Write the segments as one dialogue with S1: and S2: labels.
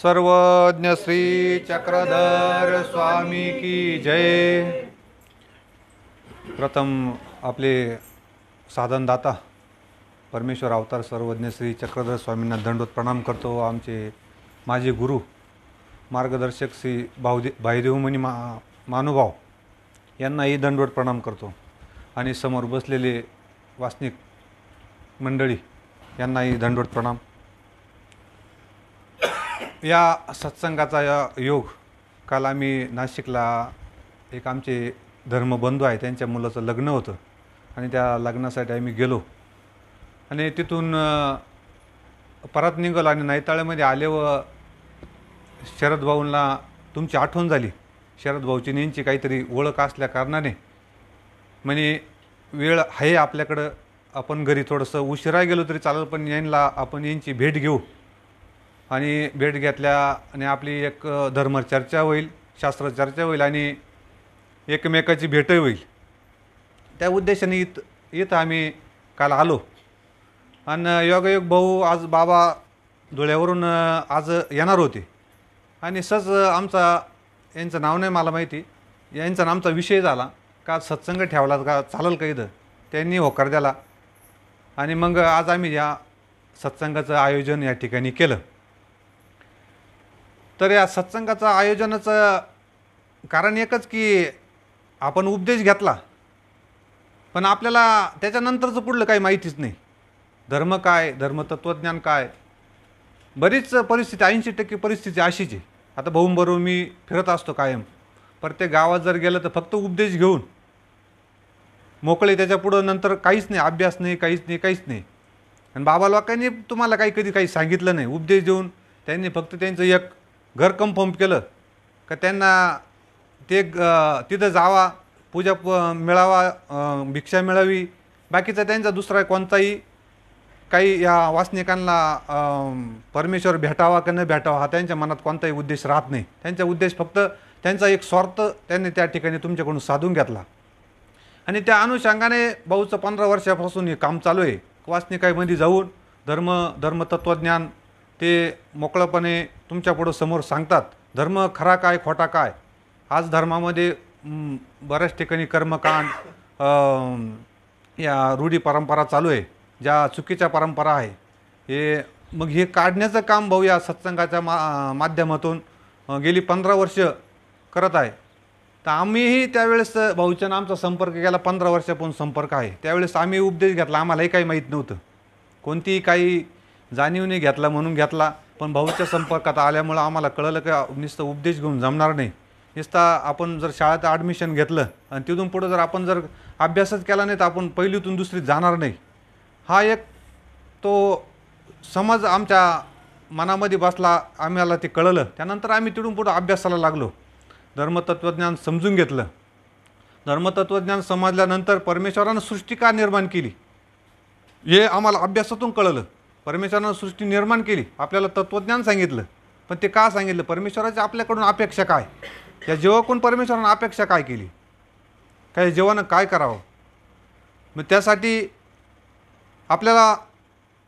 S1: सर्वज्ञ श्री चक्रधर स्वामी की जय प्रथम आपले साधनदाता परमेश्वर अवतार सर्वज्ञ श्री चक्रधर स्वामींना दंडोत प्रणाम करतो आमचे माझे गुरु मार्गदर्शक श्री भाऊदे भाईदेवमणी मा मानुभाव यांनाही दंडवत प्रणाम करतो आणि समोर बसलेले वासनिक मंडळी यांनाही दंडवत प्रणाम या सत्संगाचा या योग काल आम्ही नाशिकला एक आमचे धर्मबंधू आहे त्यांच्या मुलाचं लग्न होतं आणि त्या लग्नासाठी आम्ही गेलो आणि तिथून परत निघलो आणि नैताळ्यामध्ये आले व शरद भाऊंना तुमची आठवण झाली शरद भाऊची नेंची काहीतरी ओळख असल्या कारणाने म्हणे वेळ आहे आपल्याकडं आपण घरी थोडंसं उशिरा गेलो तरी चालेल पण यांना आपण यांची भेट घेऊ आणि भेट घेतल्या आणि आपली एक धर्म चर्चा होईल शास्त्र चर्चा होईल आणि एकमेकाची भेटही होईल त्या उद्देशाने इथं इथं आम्ही काल आलो आणि योगायोग भाऊ आज बाबा धुळ्यावरून आज येणार होते आणि सच आमचा यांचं नाव नाही मला माहिती यांचा आमचा विषय झाला का सत्संग ठेवला का चालेल का इथं त्यांनी होकार दिला आणि मग आज आम्ही या सत्संगाचं आयोजन या ठिकाणी केलं तर या सत्संगाचं आयोजनाचं कारण एकच की आपण उपदेश घेतला पण आपल्याला त्याच्यानंतरचं पुढलं काही माहितीच नाही धर्म काय धर्मतत्वज्ञान काय बरीच परिस्थिती ऐंशी टक्के परिस्थिती अशीच आहे आता भाऊंबरोबर मी फिरत असतो कायम प्रत्येक गावात जर गेलं तर फक्त उपदेश घेऊन मोकळे त्याच्यापुढं नंतर काहीच नाही अभ्यास नाही काहीच नाही काहीच नाही आणि बाबा लोकांनी तुम्हाला काही कधी काही सांगितलं नाही उपदेश देऊन त्यांनी फक्त त्यांचं एक घर कन्फर्म केलं का त्यांना ते तिथं जावा पूजा प मिळावा भिक्षा मिळावी बाकीचा त्यांचा दुसरा कोणताही काही या वासनिकांना परमेश्वर भेटावा की न भेटावा हा त्यांच्या मनात कोणताही उद्देश राहत नाही त्यांचा उद्देश फक्त त्यांचा एक स्वार्थ त्यांनी त्या ठिकाणी तुमच्याकडून साधून घेतला आणि त्या अनुषंगाने भाऊचं पंधरा वर्षापासून हे काम चालू आहे वासनिकाईमध्ये जाऊन धर्म धर्मतत्वज्ञान ते मोकळपणे तुमच्यापुढं समोर सांगतात धर्म खरा काय खोटा काय आज धर्मामध्ये बऱ्याच ठिकाणी कर्मकांड या रूढी परंपरा चालू आहे ज्या चुकीच्या परंपरा आहे हे मग हे काढण्याचं काम भाऊ या सत्संगाच्या मा माध्यमातून गेली पंधरा वर्ष करत आहे तर आम्हीही त्यावेळेस भाऊच्यानं आमचा संपर्क केला पंधरा वर्षापासून संपर्क आहे त्यावेळेस आम्ही उपदेश घेतला आम्हालाही काही माहीत नव्हतं कोणतीही काही जाणीवने घेतला म्हणून घेतला पण भाऊच्या संपर्कात आल्यामुळं आम्हाला कळलं की नुसतं उपदेश घेऊन जमणार नाही नुसता आपण जर शाळेत ॲडमिशन घेतलं आणि तिथून पुढं जर आपण जर अभ्यासच केला नाही तर आपण पहिलीतून दुसरीत जाणार नाही हा एक तो समज आमच्या मनामध्ये बसला आम्हाला ते कळलं त्यानंतर आम्ही तिथून पुढं अभ्यासाला लागलो धर्मतत्त्वज्ञान समजून घेतलं धर्मतत्त्वज्ञान समजल्यानंतर परमेश्वरानं सृष्टी का निर्माण केली हे आम्हाला अभ्यासातून कळलं परमेश्वरानं सृष्टी निर्माण केली आपल्याला तत्त्वज्ञान सांगितलं पण ते का सांगितलं परमेश्वराची आपल्याकडून अपेक्षा काय त्या जेवाकून परमेश्वरानं अपेक्षा काय केली काय जेवानं काय करावं मग त्यासाठी आपल्याला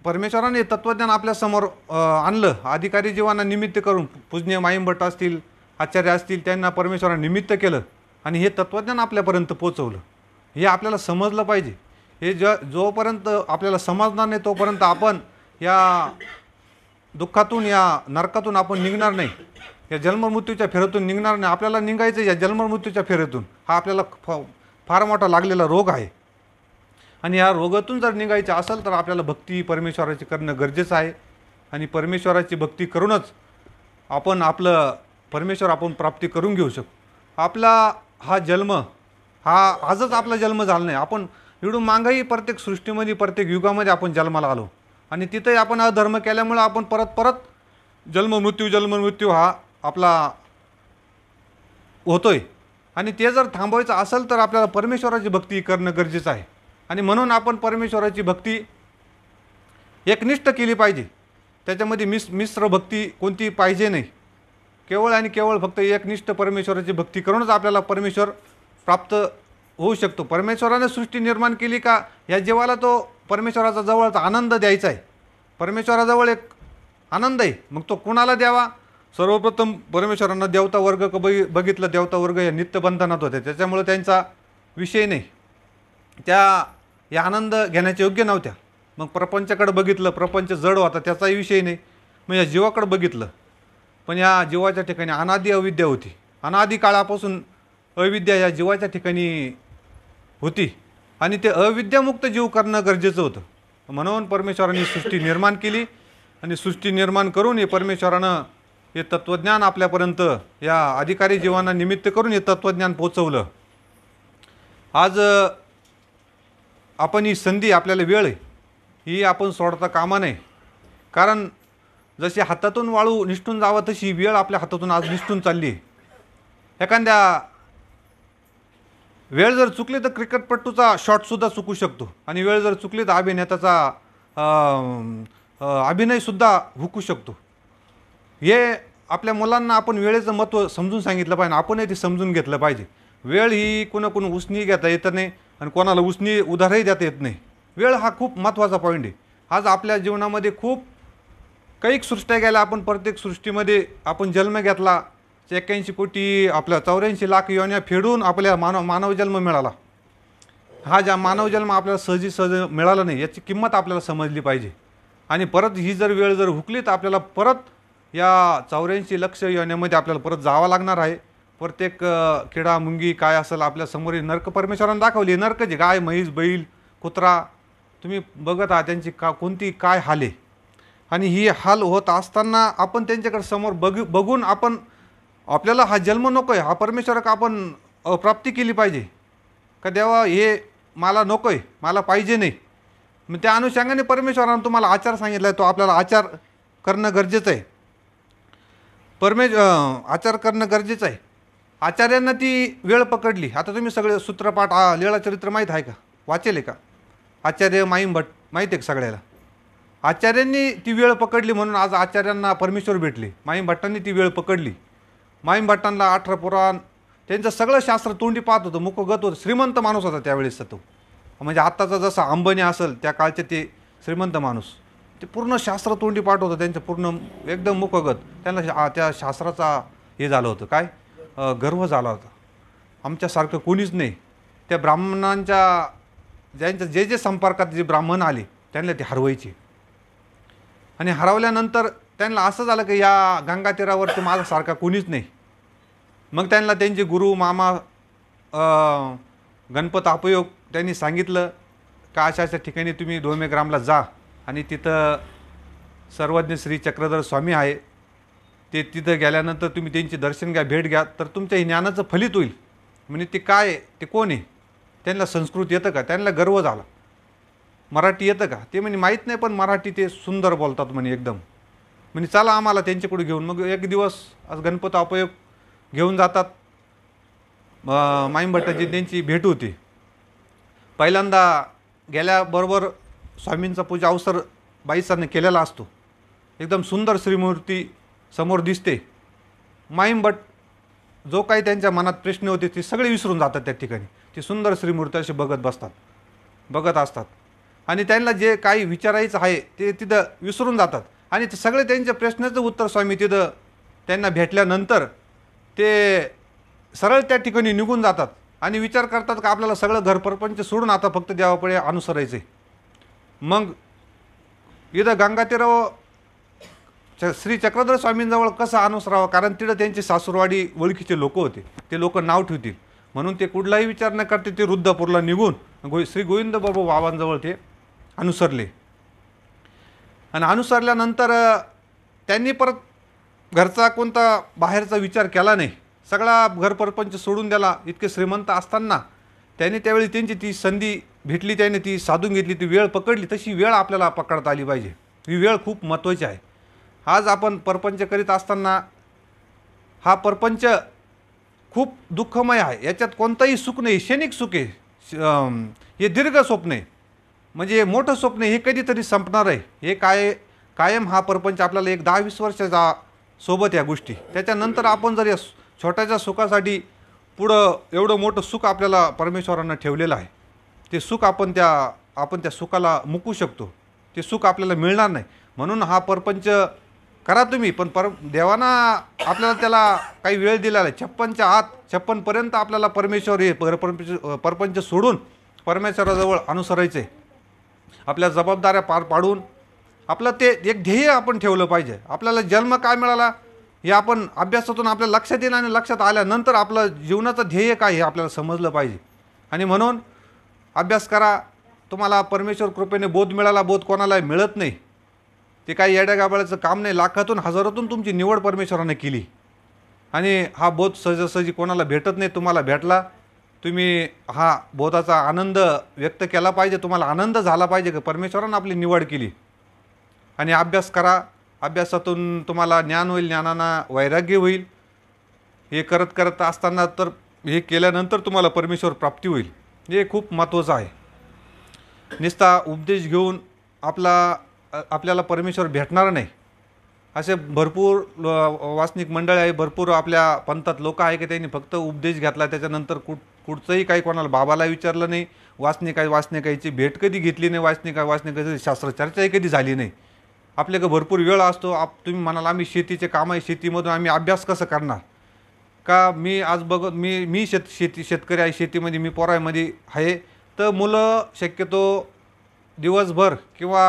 S1: परमेश्वराने तत्त्वज्ञान आपल्यासमोर आणलं अधिकारी जीवांना निमित्त करून पूजनीय माईंभट असतील आचार्य असतील त्यांना परमेश्वराने निमित्त केलं आणि हे तत्त्वज्ञान आपल्यापर्यंत पोचवलं हे आपल्याला समजलं पाहिजे हे ज जोपर्यंत आपल्याला समजणार नाही तोपर्यंत आपण या दुःखातून या नरकातून आपण निघणार नाही या जन्ममृत्यूच्या फेरीतून निघणार नाही आपल्याला निघायचं या जन्ममृत्यूच्या फेरीतून हा आपल्याला फार मोठा लागलेला रोग आहे आणि या रोगातून जर निघायचं असेल तर आपल्याला भक्ती परमेश्वराची करणं गरजेचं आहे आणि परमेश्वराची भक्ती करूनच आपण आपलं परमेश्वर आपण प्राप्ती करून घेऊ शकतो आपला हा जन्म हा आजच आपला जन्म झाला नाही आपण एवढून मागाही प्रत्येक सृष्टीमध्ये प्रत्येक युगामध्ये आपण जन्माला आलो आणि तिथेही आपण अधर्म केल्यामुळं आपण परत परत जन्ममृत्यू जन्ममृत्यू हा आपला होतोय आणि ते जर थांबवायचं असेल तर आपल्याला परमेश्वराची भक्ती करणं गरजेचं आहे आणि म्हणून आपण परमेश्वराची भक्ती एकनिष्ठ केली पाहिजे त्याच्यामध्ये मिस मिश्र भक्ती कोणती पाहिजे नाही केवळ आणि केवळ फक्त एकनिष्ठ परमेश्वराची भक्ती करूनच आपल्याला परमेश्वर प्राप्त होऊ शकतो परमेश्वराने सृष्टी निर्माण केली का या जीवाला तो परमेश्वराचा जवळचा आनंद द्यायचा आहे परमेश्वराजवळ एक आनंद आहे मग तो कुणाला द्यावा सर्वप्रथम परमेश्वरांना देवता वर्ग क बघितलं देवता वर्ग नित्य नित्यबंधनात होते त्याच्यामुळे त्यांचा विषय नाही त्या या आनंद घेण्याच्या योग्य नव्हत्या मग प्रपंचाकडे बघितलं प्रपंच जड होता त्याचाही विषय नाही मग या जीवाकडे बघितलं पण या जीवाच्या ठिकाणी अनादी अविद्या होती अनादी काळापासून अविद्या या जीवाच्या ठिकाणी होती आणि ते अविद्यामुक्त जीव करणं गरजेचं होतं म्हणून परमेश्वराने सृष्टी निर्माण केली आणि सृष्टी निर्माण करून हे परमेश्वरानं हे तत्त्वज्ञान आपल्यापर्यंत या अधिकारी जीवांना निमित्त करून हे तत्त्वज्ञान पोचवलं आज आपण ही संधी आपल्याला वेळ ही आपण सोडता कामा नये कारण जशी हातातून वाळू निष्ठून जावं तशी वेळ आपल्या हातातून आज निष्ठून चालली एखाद्या वेळ जर चुकली तर क्रिकेटपटूचा शॉटसुद्धा चुकू शकतो आणि वेळ जर चुकली तर अभिनेत्याचा अभिनयसुद्धा हुकू शकतो हे आपल्या मुलांना आपण वेळेचं महत्त्व समजून सांगितलं पाहिजे आपणही ते समजून घेतलं पाहिजे वेळ ही कोणाकोण उसणी घेता येत नाही आणि कोणाला उसणी उधारही देता येत नाही वेळ हा खूप महत्त्वाचा पॉईंट आहे आज आपल्या जीवनामध्ये खूप काही सृष्ट्या गेल्या आपण प्रत्येक सृष्टीमध्ये आपण जन्म घेतला एक्क्याऐंशी कोटी आपल्या चौऱ्याऐंशी लाख योन्या फेडून आपल्या मानव मानवजन्म जन्म मिळाला हा ज्या मानव जन्म आपल्याला सहजी सहज मिळाला नाही याची किंमत आपल्याला समजली पाहिजे आणि परत ही जर वेळ जर हुकली तर आपल्याला परत या चौऱ्याऐंशी लक्ष योन्यामध्ये आपल्याला परत जावं लागणार आहे प्रत्येक किडा मुंगी काय असेल आपल्या समोर नर्क परमेश्वरानं दाखवली जे गाय म्हैस बैल कुत्रा तुम्ही बघत आहात त्यांची का कोणती काय हाले आणि ही हाल होत असताना आपण त्यांच्याकडे समोर बघ बघून आपण आपल्याला हा जन्म नको आहे हा परमेश्वरक आपण प्राप्ती केली पाहिजे का देवा हे मला नको आहे मला पाहिजे नाही मग त्या अनुषंगाने परमेश्वरानं तुम्हाला आचार सांगितला आहे तो आपल्याला आचार करणं गरजेचं आहे परमे आचार करणं गरजेचं आहे आचार्यांना ती वेळ पकडली आता तुम्ही सगळे सूत्रपाठ लीळाचरित्र लीळा चरित्र माहीत आहे का वाचेल आहे का आचार्य माईम भट माहीत आहे का सगळ्याला आचार्यांनी ती वेळ पकडली म्हणून आज आचार्यांना परमेश्वर भेटले माईम भट्टांनी ती वेळ पकडली माईमभट्टांना अठरा पुराण त्यांचं सगळं शास्त्र तोंडी पाहत होतं मुखगत होतं श्रीमंत माणूस होता त्यावेळेस तो म्हणजे आत्ताचा जसं अंबनी असेल त्या काळचे ते श्रीमंत माणूस ते पूर्ण शास्त्र तोंडी पाठ होतं त्यांचं पूर्ण एकदम मुखगत त्यांना शा त्या शास्त्राचा हे झालं होतं काय गर्व झाला होता आमच्यासारखं कोणीच नाही त्या ब्राह्मणांच्या ज्यांच्या जे जे संपर्कात जे ब्राह्मण आले त्यांना ते हरवायचे आणि हरवल्यानंतर त्यांना असं झालं की या गंगातीरावरती माझ्यासारखा कोणीच नाही मग त्यांना त्यांचे गुरु मामा गणपत अपयोग त्यांनी सांगितलं का अशा अशा ठिकाणी तुम्ही धोमेग्रामला जा आणि तिथं सर्वज्ञ श्री चक्रधर स्वामी आहे ते तिथं गेल्यानंतर तुम्ही त्यांचे दर्शन घ्या भेट घ्या तर तुमच्या ज्ञानाचं फलित होईल म्हणजे ते काय ते कोण आहे त्यांना संस्कृत येतं का त्यांना गर्व झाला मराठी येतं का ते म्हणजे माहीत नाही पण मराठी ते सुंदर बोलतात म्हणे एकदम म्हणजे चला आम्हाला त्यांच्याकडे घेऊन मग एक दिवस आज गणपत अपयोग घेऊन जातात माईमभट्टाची त्यांची भेट होती पहिल्यांदा गेल्याबरोबर स्वामींचा पूजा अवसर बाईसांनी केलेला असतो एकदम सुंदर श्रीमूर्ती समोर दिसते माईमभट जो काही त्यांच्या मनात प्रश्न होते ते सगळे विसरून जातात त्या ठिकाणी ते सुंदर श्रीमूर्ती असे बघत बसतात बघत असतात आणि त्यांना जे काही विचारायचं आहे ते तिथं विसरून जातात आणि ते सगळे त्यांच्या प्रश्नाचं उत्तर स्वामी तिथं त्यांना भेटल्यानंतर ते सरळ त्या ठिकाणी निघून जातात आणि विचार करतात का आपल्याला सगळं घरपरपंच सोडून आता फक्त देवापुढे अनुसरायचे मग इथं गंगातीराव श्री चक्रधर स्वामींजवळ कसं अनुसरावं कारण तिथं त्यांची सासूरवाडी ओळखीचे लोक होते ते लोक नाव ठेवतील म्हणून ते कुठलाही विचार न करते ते रुद्रपूरला निघून गो श्री गोविंद बाबू बाबांजवळ ते अनुसरले आणि अनुसरल्यानंतर त्यांनी परत घरचा कोणता बाहेरचा विचार केला नाही सगळा घरपरपंच सोडून द्यायला इतके श्रीमंत असताना त्यांनी त्यावेळी त्यांची ती संधी भेटली त्याने ती साधून घेतली ती वेळ पकडली तशी वेळ आपल्याला पकडता आली पाहिजे ही वेळ खूप महत्त्वाची आहे आज आपण परपंच करीत असताना हा परपंच खूप दुःखमय आहे याच्यात कोणताही सुख नाही शैनिक सुख आहे हे दीर्घ स्वप्न आहे म्हणजे मोठं स्वप्न हे कधीतरी संपणार आहे हे काय कायम हा परपंच आपल्याला एक दहा वीस वर्षाचा सोबत या गोष्टी त्याच्यानंतर आपण जर या छोट्याच्या सुखासाठी पुढं एवढं मोठं सुख आपल्याला परमेश्वरांना ठेवलेलं आहे ते सुख आपण त्या आपण त्या सुखाला मुकू शकतो ते सुख आपल्याला मिळणार नाही म्हणून हा परपंच करा तुम्ही पण पर देवाना आपल्याला त्याला काही वेळ दिलेला आहे छप्पनच्या आत छप्पनपर्यंत आपल्याला परमेश्वर हे परपंच परपंच सोडून परमेश्वराजवळ अनुसरायचं आहे आपल्या जबाबदाऱ्या पार पाडून आपलं ते एक ध्येय आपण ठेवलं पाहिजे आपल्याला जन्म काय मिळाला हे आपण अभ्यासातून आपल्या लक्षात येईल आणि लक्षात आल्यानंतर आपलं जीवनाचं ध्येय काय हे आपल्याला समजलं पाहिजे आणि म्हणून अभ्यास करा तुम्हाला परमेश्वर कृपेने बोध मिळाला बोध कोणालाही मिळत नाही ते काही येड्यागाबाळाचं काम नाही लाखातून हजारातून तुमची निवड परमेश्वराने केली आणि हा बोध सहजासहजी कोणाला भेटत नाही तुम्हाला भेटला तुम्ही हा बोधाचा आनंद व्यक्त केला पाहिजे तुम्हाला आनंद झाला पाहिजे की परमेश्वरानं आपली निवड केली आणि अभ्यास करा अभ्यासातून तुम्हाला ज्ञान होईल ज्ञानानं वैराग्य होईल हे करत करत असताना तर हे केल्यानंतर तुम्हाला परमेश्वर प्राप्ती होईल हे खूप महत्त्वाचं आहे निस्ता उपदेश घेऊन आपला आपल्याला परमेश्वर भेटणार नाही असे भरपूर वासनिक मंडळ आहे भरपूर आपल्या पंथात लोक आहे की त्यांनी फक्त उपदेश घेतला त्याच्यानंतर कुठ कुठचंही काही कोणाला बाबाला विचारलं नाही वाचणे काय कायची भेट कधी घेतली नाही वाचणे काय शास्त्र चर्चाही कधी झाली नाही आपल्याकडे भरपूर वेळ असतो आप तुम्ही म्हणाल आम्ही शेतीचे काम आहे शेतीमधून आम्ही अभ्यास कसं करणार का मी आज बघत मी मी शेत शेती शेतकरी आहे शेतीमध्ये मी पोरायमध्ये आहे तर मुलं शक्यतो दिवसभर किंवा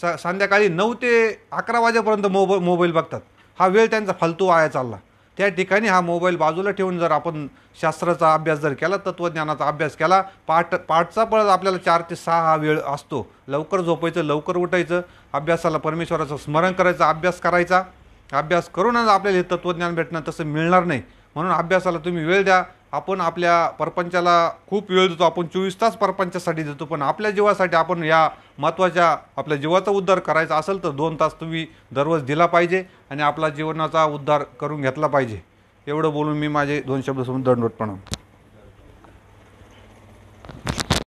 S1: सा संध्याकाळी नऊ ते अकरा वाजेपर्यंत मोब मोबाईल बघतात हा वेळ त्यांचा फालतू वाया चालला त्या ठिकाणी हा मोबाईल बाजूला ठेवून जर आपण शास्त्राचा अभ्यास जर केला तत्त्वज्ञानाचा अभ्यास केला पाठ पाठचा पळत आपल्याला चार ते सहा हा वेळ असतो लवकर झोपायचं लवकर उठायचं अभ्यासाला परमेश्वराचं स्मरण करायचं अभ्यास करायचा अभ्यास करूनच आपल्याला हे तत्वज्ञान भेटणं तसं मिळणार नाही म्हणून अभ्यासाला तुम्ही वेळ द्या आपण आपल्या परपंचाला खूप वेळ देतो आपण चोवीस तास परपंचासाठी देतो पण आपल्या जीवासाठी आपण या महत्त्वाच्या आपल्या जीवाचा उद्धार करायचा असेल तर दोन तास तुम्ही दररोज दिला पाहिजे आणि आपला जीवनाचा उद्धार करून घेतला पाहिजे एवढं बोलून मी माझे दोन शब्द समजून दंडवट